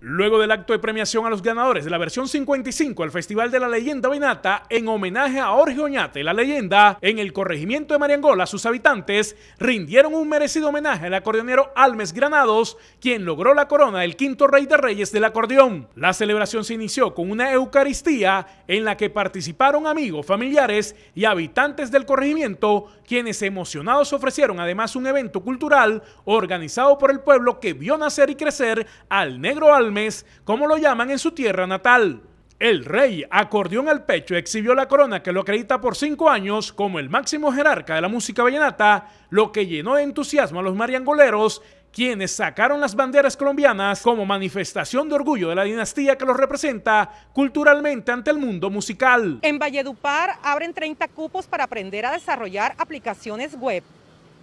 Luego del acto de premiación a los ganadores de la versión 55 Al Festival de la Leyenda Venata, en homenaje a Jorge Oñate, la leyenda, en el corregimiento de Mariangola, sus habitantes rindieron un merecido homenaje al acordeonero Almes Granados, quien logró la corona del quinto rey de reyes del acordeón. La celebración se inició con una Eucaristía en la que participaron amigos, familiares y habitantes del corregimiento, quienes emocionados ofrecieron además un evento cultural organizado por el pueblo que vio nacer y crecer al negro Almes mes, como lo llaman en su tierra natal. El rey, acordeón al pecho, exhibió la corona que lo acredita por cinco años como el máximo jerarca de la música vallenata, lo que llenó de entusiasmo a los mariangoleros, quienes sacaron las banderas colombianas como manifestación de orgullo de la dinastía que los representa culturalmente ante el mundo musical. En Valledupar abren 30 cupos para aprender a desarrollar aplicaciones web.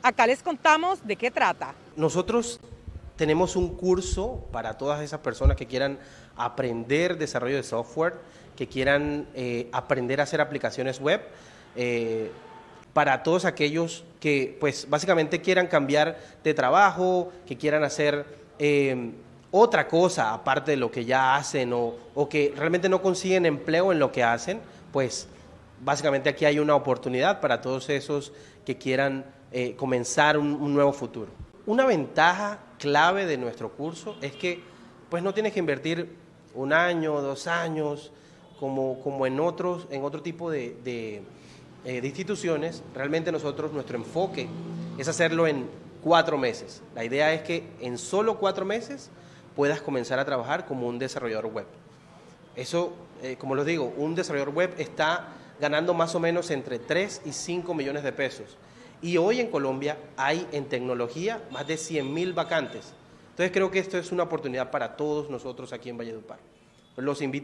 Acá les contamos de qué trata. Nosotros tenemos un curso para todas esas personas que quieran aprender desarrollo de software, que quieran eh, aprender a hacer aplicaciones web, eh, para todos aquellos que, pues, básicamente quieran cambiar de trabajo, que quieran hacer eh, otra cosa aparte de lo que ya hacen o, que realmente no consiguen empleo en lo que hacen, pues, básicamente aquí hay una oportunidad para todos esos que quieran comenzar un, un, nuevo futuro. Una ventaja clave de nuestro curso es que pues no tienes que invertir un año, dos años, como, en, otros, en otro tipo eh, de, instituciones. Realmente nosotros, nuestro enfoque es hacerlo en cuatro meses. La idea es que en solo cuatro meses puedas comenzar a trabajar como un desarrollador web. Eso, eh, como lo digo, un desarrollador web está ganando más o menos entre 3 y 5 millones de pesos. Y hoy en Colombia hay en tecnología más de 100.000 vacantes. Entonces creo que esto es una oportunidad para todos nosotros aquí en Valledupar. Los invito